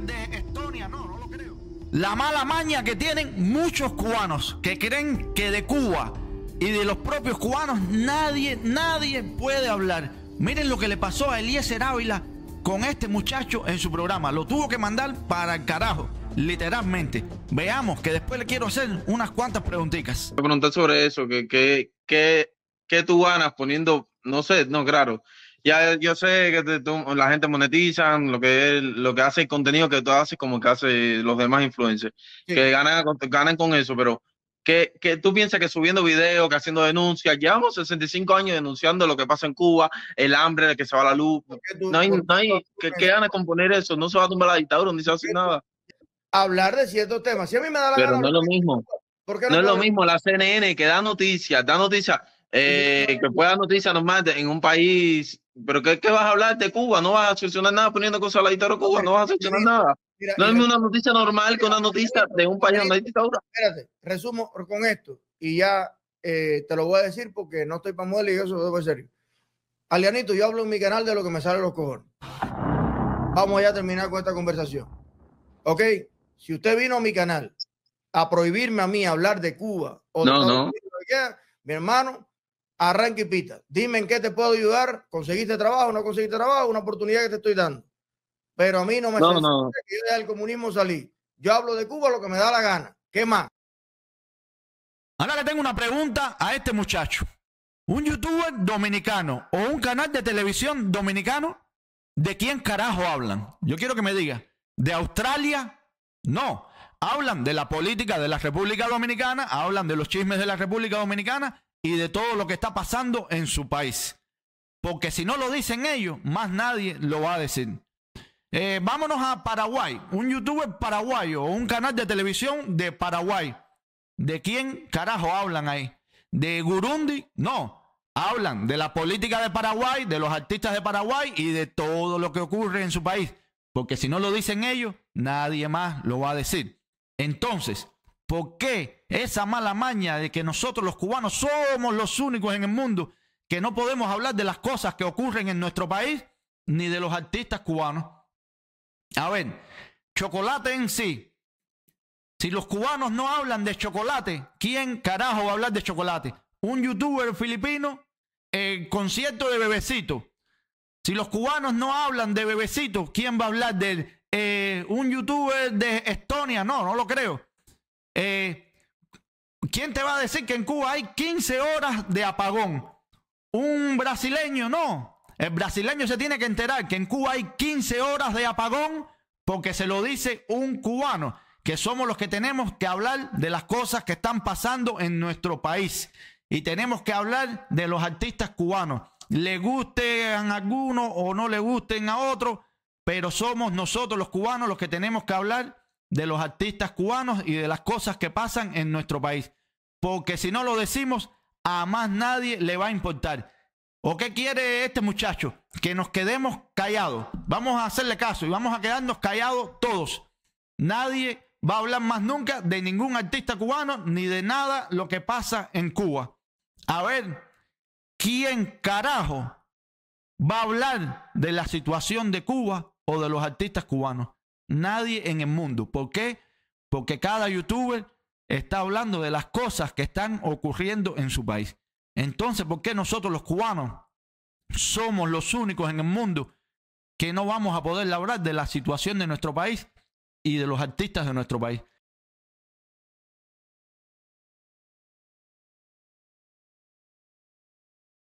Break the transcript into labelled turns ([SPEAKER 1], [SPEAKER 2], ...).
[SPEAKER 1] de, Estonia,
[SPEAKER 2] no, no lo creo. La mala maña que tienen muchos cubanos que creen que de Cuba y de los propios cubanos nadie, nadie puede hablar. Miren lo que le pasó a Eliezer Ávila con este muchacho en su programa. Lo tuvo que mandar para el carajo, literalmente. Veamos, que después le quiero hacer unas cuantas
[SPEAKER 3] preguntitas. Preguntar sobre eso, que, que, que, que tú ganas poniendo, no sé, no, claro, ya yo sé que la gente monetiza lo que lo que hace el contenido que tú haces como que hace los demás influencers que ganan ganan con eso pero que, tú piensas que subiendo videos, que haciendo denuncias, llevamos 65 años denunciando lo que pasa en Cuba, el hambre, de que se va la luz. no hay, no hay que, que gana componer eso, no se va a tumbar la dictadura, ni se hace nada.
[SPEAKER 1] Hablar de ciertos temas, si a mí me da la Pero no es lo mismo. No, es
[SPEAKER 3] lo mismo la CNN que da noticias, da noticias, eh, que pueda noticias normal en un país pero ¿qué, qué vas a hablar de Cuba? No vas a solucionar nada poniendo cosas a la de Cuba, no vas a solucionar nada. no es una noticia normal con una noticia de un país donde hay dictadura. Espérate, resumo
[SPEAKER 1] con esto y ya eh, te lo voy a decir porque no estoy para modelo y eso es ser. serio. Alianito, yo hablo en mi canal de lo que me sale los cojones. Vamos ya a terminar con esta conversación. ¿Ok? Si usted vino a mi canal a prohibirme a mí hablar de Cuba o no, no. mi hermano, arranca y pita. Dime en qué te puedo ayudar. ¿Conseguiste trabajo? ¿No conseguiste trabajo? Una oportunidad que te estoy dando. Pero a mí no me no, que yo comunismo salí. Yo hablo de Cuba lo que me da la gana. ¿Qué más?
[SPEAKER 2] Ahora le tengo una pregunta a este muchacho. Un youtuber dominicano o un canal de televisión dominicano, ¿de quién carajo hablan? Yo quiero que me diga, ¿de Australia? No, hablan de la política de la República Dominicana, hablan de los chismes de la República Dominicana y de todo lo que está pasando en su país. Porque si no lo dicen ellos, más nadie lo va a decir. Eh, vámonos a Paraguay, un youtuber paraguayo o un canal de televisión de Paraguay. ¿De quién carajo hablan ahí? ¿De Gurundi? No, hablan de la política de Paraguay, de los artistas de Paraguay y de todo lo que ocurre en su país. Porque si no lo dicen ellos, nadie más lo va a decir. Entonces, ¿Por qué esa mala maña de que nosotros los cubanos somos los únicos en el mundo que no podemos hablar de las cosas que ocurren en nuestro país ni de los artistas cubanos? A ver, chocolate en sí. Si los cubanos no hablan de chocolate, ¿quién carajo va a hablar de chocolate? Un youtuber filipino, concierto de bebecito. Si los cubanos no hablan de bebecito, ¿quién va a hablar de eh, un youtuber de Estonia, no, no lo creo. Eh, ¿Quién te va a decir que en Cuba hay 15 horas de apagón? ¿Un brasileño? No. El brasileño se tiene que enterar que en Cuba hay 15 horas de apagón porque se lo dice un cubano, que somos los que tenemos que hablar de las cosas que están pasando en nuestro país. Y tenemos que hablar de los artistas cubanos. Le gusten a algunos o no le gusten a otros, pero somos nosotros los cubanos los que tenemos que hablar de los artistas cubanos y de las cosas que pasan en nuestro país. Porque si no lo decimos, a más nadie le va a importar. ¿O qué quiere este muchacho? Que nos quedemos callados. Vamos a hacerle caso y vamos a quedarnos callados todos. Nadie va a hablar más nunca de ningún artista cubano ni de nada lo que pasa en Cuba. A ver, ¿quién carajo va a hablar de la situación de Cuba o de los artistas cubanos? Nadie en el mundo. ¿Por qué? Porque cada youtuber está hablando de las cosas que están ocurriendo en su país. Entonces, ¿por qué nosotros los cubanos somos los únicos en el mundo que no vamos a poder hablar de la situación de nuestro país y de los artistas de nuestro país?